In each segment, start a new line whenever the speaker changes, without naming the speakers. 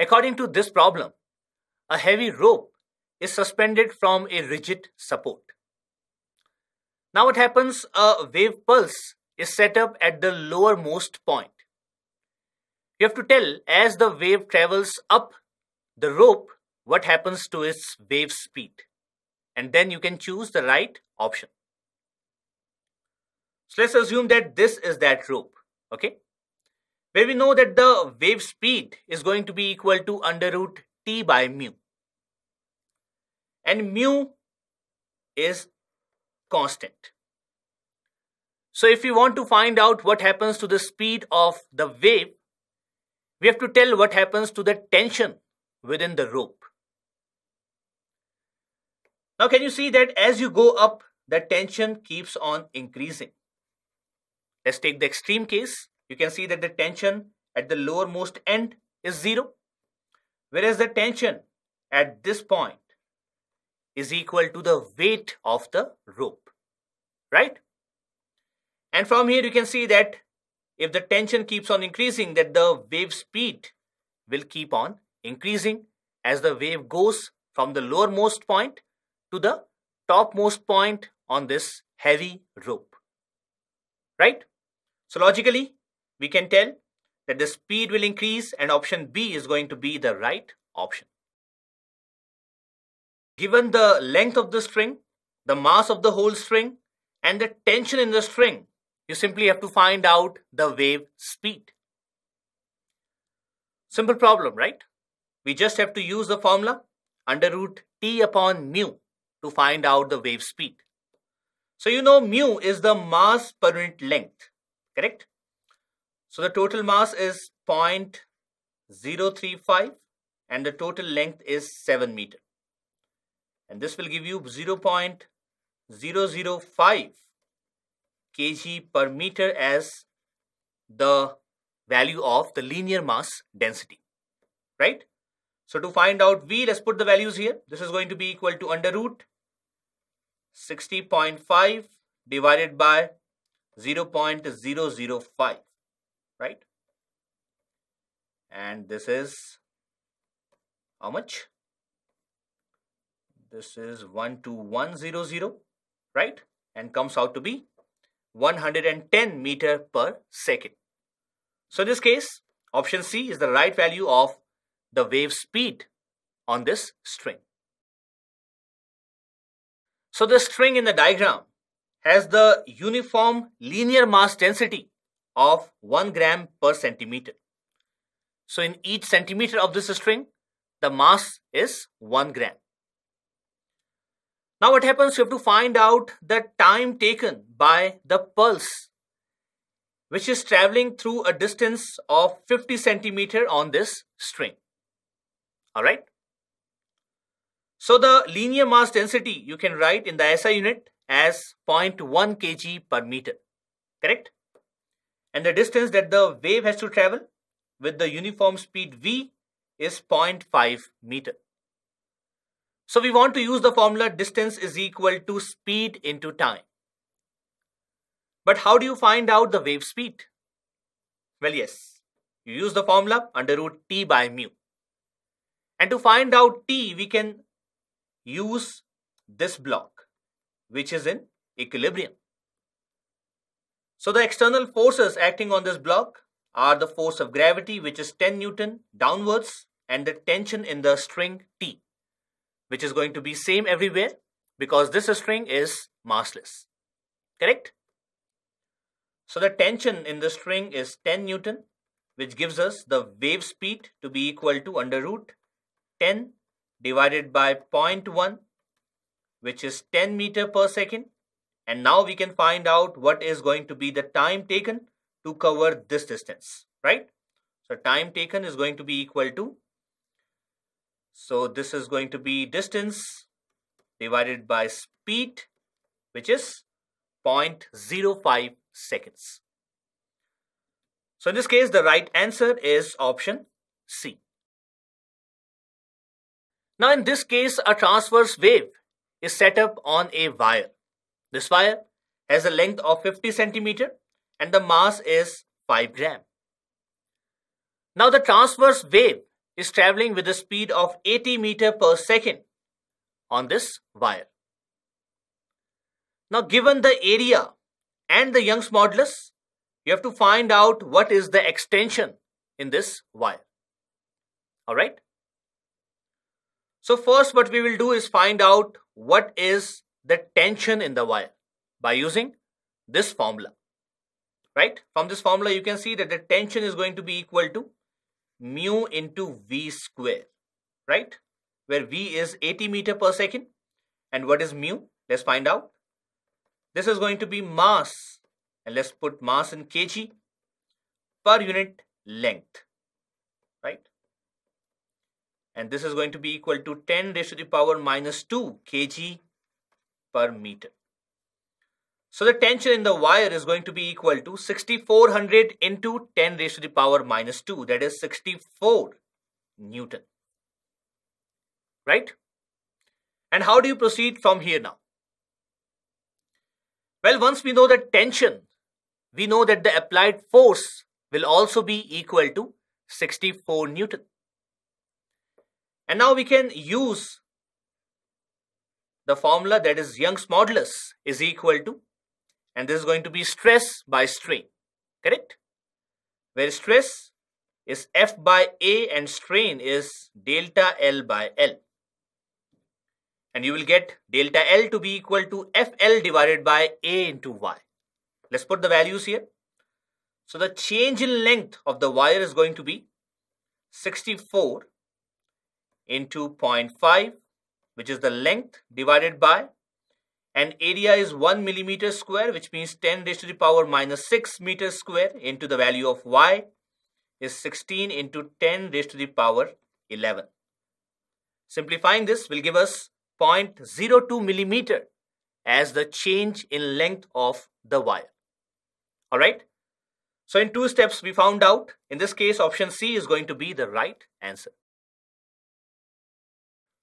According to this problem, a heavy rope is suspended from a rigid support. Now what happens, a wave pulse is set up at the lowermost point. You have to tell as the wave travels up the rope what happens to its wave speed and then you can choose the right option. So let's assume that this is that rope, okay? where we know that the wave speed is going to be equal to under root t by mu. And mu is constant. So if we want to find out what happens to the speed of the wave, we have to tell what happens to the tension within the rope. Now can you see that as you go up, the tension keeps on increasing. Let's take the extreme case you can see that the tension at the lowermost end is 0 whereas the tension at this point is equal to the weight of the rope right and from here you can see that if the tension keeps on increasing that the wave speed will keep on increasing as the wave goes from the lowermost point to the topmost point on this heavy rope right so logically we can tell that the speed will increase and option B is going to be the right option. Given the length of the string, the mass of the whole string and the tension in the string, you simply have to find out the wave speed. Simple problem, right? We just have to use the formula under root t upon mu to find out the wave speed. So you know mu is the mass per unit length, correct? So the total mass is 0.035 and the total length is 7 meter. And this will give you 0.005 kg per meter as the value of the linear mass density, right? So to find out V, let's put the values here. This is going to be equal to under root 60.5 divided by 0.005 right and this is how much this is 12100 right and comes out to be 110 meter per second so in this case option c is the right value of the wave speed on this string so the string in the diagram has the uniform linear mass density of 1 gram per centimeter. So in each centimeter of this string, the mass is 1 gram. Now what happens? You have to find out the time taken by the pulse which is traveling through a distance of 50 centimeter on this string. Alright? So the linear mass density you can write in the SI unit as 0.1 kg per meter. Correct? and the distance that the wave has to travel with the uniform speed v is 0.5 meter. So we want to use the formula distance is equal to speed into time. But how do you find out the wave speed? Well, yes, you use the formula under root t by mu. And to find out t, we can use this block, which is in equilibrium. So the external forces acting on this block are the force of gravity which is 10 Newton downwards and the tension in the string T which is going to be same everywhere because this string is massless. Correct? So the tension in the string is 10 Newton which gives us the wave speed to be equal to under root 10 divided by 0.1 which is 10 meter per second and now we can find out what is going to be the time taken to cover this distance, right? So time taken is going to be equal to, so this is going to be distance divided by speed, which is 0.05 seconds. So in this case, the right answer is option C. Now in this case, a transverse wave is set up on a wire. This wire has a length of 50 centimeter and the mass is 5 gram. Now the transverse wave is traveling with a speed of 80 meter per second on this wire. Now given the area and the Young's modulus, you have to find out what is the extension in this wire. Alright? So first what we will do is find out what is the tension in the wire by using this formula. Right? From this formula, you can see that the tension is going to be equal to mu into V square. Right? Where V is 80 meter per second. And what is mu? Let's find out. This is going to be mass. And let's put mass in kg per unit length. Right? And this is going to be equal to 10 raised to the power minus 2 kg per meter. So the tension in the wire is going to be equal to 6400 into 10 raised to the power minus 2 that is 64 Newton. Right? And how do you proceed from here now? Well, once we know the tension, we know that the applied force will also be equal to 64 Newton. And now we can use the formula that is Young's modulus is equal to, and this is going to be stress by strain, correct? Where stress is F by A and strain is delta L by L. And you will get delta L to be equal to FL divided by A into Y. Let's put the values here. So the change in length of the wire is going to be 64 into 0.5 which is the length divided by and area is 1 millimeter square which means 10 raised to the power minus 6 meter square into the value of y is 16 into 10 raised to the power 11. Simplifying this will give us 0.02 millimeter as the change in length of the wire. Alright? So in two steps we found out in this case option C is going to be the right answer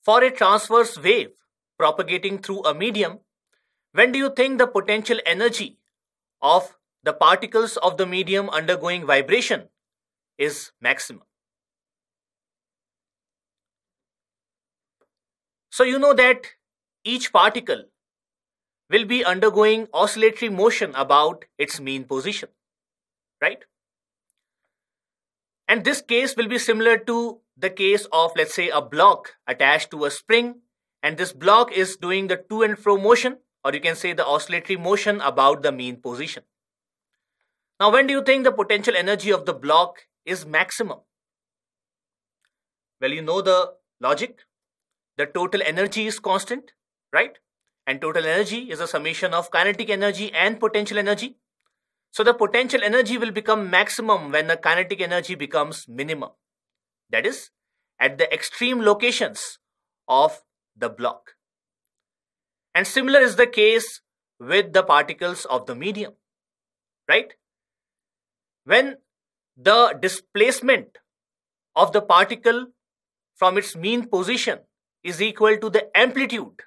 for a transverse wave propagating through a medium, when do you think the potential energy of the particles of the medium undergoing vibration is maximum? So you know that each particle will be undergoing oscillatory motion about its mean position, right? And this case will be similar to the case of, let's say, a block attached to a spring. And this block is doing the to and fro motion, or you can say the oscillatory motion about the mean position. Now, when do you think the potential energy of the block is maximum? Well, you know the logic. The total energy is constant, right? And total energy is a summation of kinetic energy and potential energy. So the potential energy will become maximum when the kinetic energy becomes minimum. That is, at the extreme locations of the block. And similar is the case with the particles of the medium, right? When the displacement of the particle from its mean position is equal to the amplitude,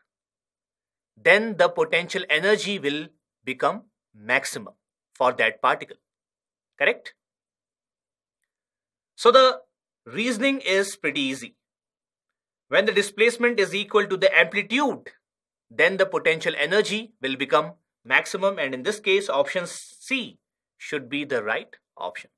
then the potential energy will become maximum for that particle. Correct? So the reasoning is pretty easy. When the displacement is equal to the amplitude, then the potential energy will become maximum and in this case option C should be the right option.